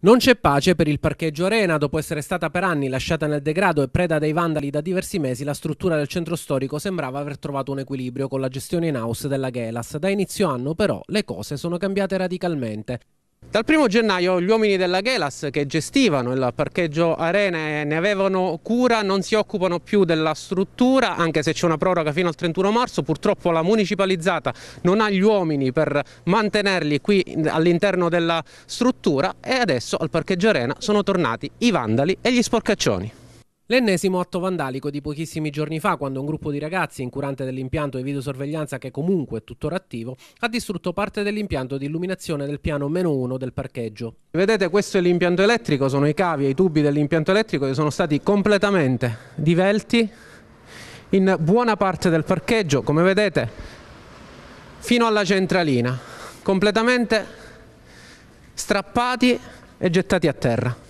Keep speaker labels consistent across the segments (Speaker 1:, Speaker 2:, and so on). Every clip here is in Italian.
Speaker 1: Non c'è pace per il parcheggio Arena. Dopo essere stata per anni lasciata nel degrado e preda dei vandali da diversi mesi, la struttura del centro storico sembrava aver trovato un equilibrio con la gestione in house della Gelas. Da inizio anno, però, le cose sono cambiate radicalmente. Dal 1 gennaio gli uomini della Gelas che gestivano il parcheggio Arena e ne avevano cura non si occupano più della struttura anche se c'è una proroga fino al 31 marzo, purtroppo la municipalizzata non ha gli uomini per mantenerli qui all'interno della struttura e adesso al parcheggio Arena sono tornati i vandali e gli sporcaccioni. L'ennesimo atto vandalico di pochissimi giorni fa, quando un gruppo di ragazzi incurante dell'impianto di videosorveglianza che comunque è tuttora attivo, ha distrutto parte dell'impianto di illuminazione del piano meno 1 del parcheggio. Vedete, questo è l'impianto elettrico, sono i cavi e i tubi dell'impianto elettrico che sono stati completamente divelti in buona parte del parcheggio, come vedete, fino alla centralina, completamente strappati e gettati a terra.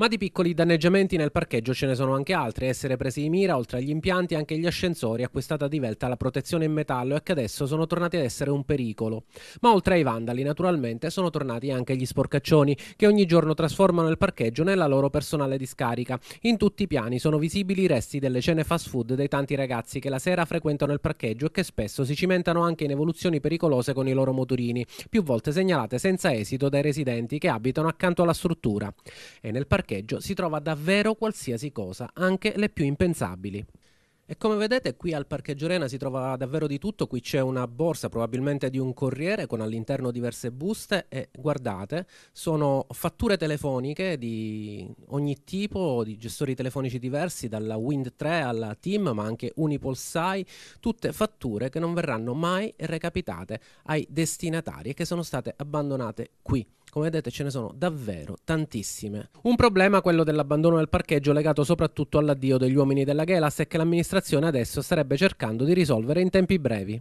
Speaker 1: Ma di piccoli danneggiamenti nel parcheggio ce ne sono anche altri. Essere presi di mira, oltre agli impianti, anche gli ascensori, acquistata di Velta la protezione in metallo e che adesso sono tornati ad essere un pericolo. Ma oltre ai vandali, naturalmente, sono tornati anche gli sporcaccioni, che ogni giorno trasformano il parcheggio nella loro personale discarica. In tutti i piani sono visibili i resti delle cene fast food dei tanti ragazzi che la sera frequentano il parcheggio e che spesso si cimentano anche in evoluzioni pericolose con i loro motorini, più volte segnalate senza esito dai residenti che abitano accanto alla struttura. E nel parcheggio parcheggio si trova davvero qualsiasi cosa, anche le più impensabili. E come vedete qui al Parcheggio Arena si trova davvero di tutto, qui c'è una borsa probabilmente di un corriere con all'interno diverse buste e guardate, sono fatture telefoniche di ogni tipo, di gestori telefonici diversi, dalla Wind 3 alla Team ma anche UnipolSai, tutte fatture che non verranno mai recapitate ai destinatari e che sono state abbandonate qui. Come vedete ce ne sono davvero tantissime. Un problema, quello dell'abbandono del parcheggio, legato soprattutto all'addio degli uomini della Gelas e che l'amministrazione adesso starebbe cercando di risolvere in tempi brevi.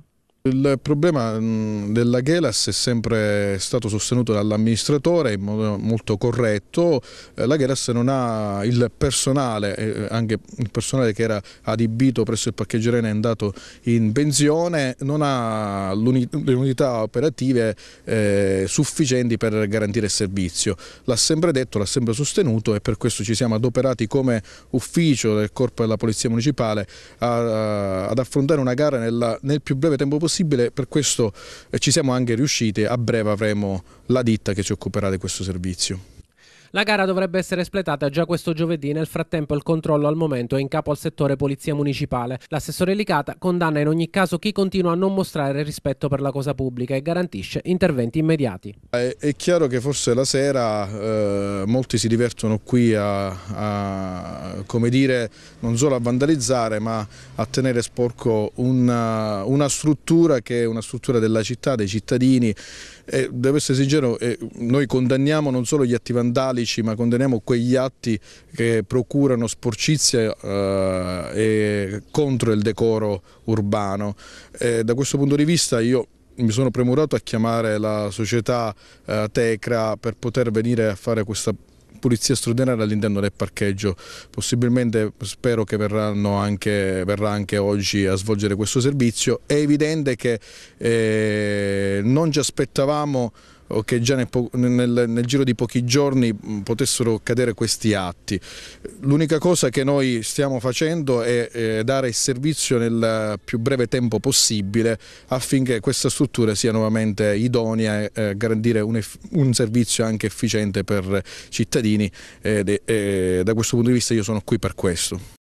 Speaker 2: Il problema mm, della Gelas è sempre stato sostenuto dall'amministratore in modo molto corretto, eh, la Gelas non ha il personale, eh, anche il personale che era adibito presso il parcheggio Arena è andato in pensione, non ha le unità operative eh, sufficienti per garantire il servizio. L'ha sempre detto, l'ha sempre sostenuto e per questo ci siamo adoperati come ufficio del Corpo della Polizia Municipale ad affrontare una gara nel più breve tempo possibile possibile, per questo eh, ci siamo anche riusciti, a breve avremo la ditta che ci occuperà di questo servizio.
Speaker 1: La gara dovrebbe essere espletata già questo giovedì, nel frattempo il controllo al momento è in capo al settore polizia municipale. L'assessore Licata condanna in ogni caso chi continua a non mostrare rispetto per la cosa pubblica e garantisce interventi immediati.
Speaker 2: È, eh, è chiaro che forse la sera eh, molti si divertono qui a, a, come dire, non solo a vandalizzare ma a tenere sporco una, eh, una struttura che è una struttura della città, dei cittadini. E, devo essere sincero, eh, noi condanniamo non solo gli attivandali calici, ma condanniamo quegli atti che procurano sporcizia eh, contro il decoro urbano. E eh, da questo punto di vista io mi sono premurato a chiamare la società eh, Tecra per poter venire a fare questa pulizia straordinaria all'interno del parcheggio. Possibilmente spero che anche, verrà anche oggi a svolgere questo servizio. È evidente che eh, non ci aspettavamo o che già nel, nel, nel giro di pochi giorni potessero cadere questi atti. L'unica cosa che noi stiamo facendo è, è dare il servizio nel più breve tempo possibile affinché questa struttura sia nuovamente idonea e eh, garantire un, un, servizio anche efficiente per cittadini e, e da questo punto di vista io sono qui per questo.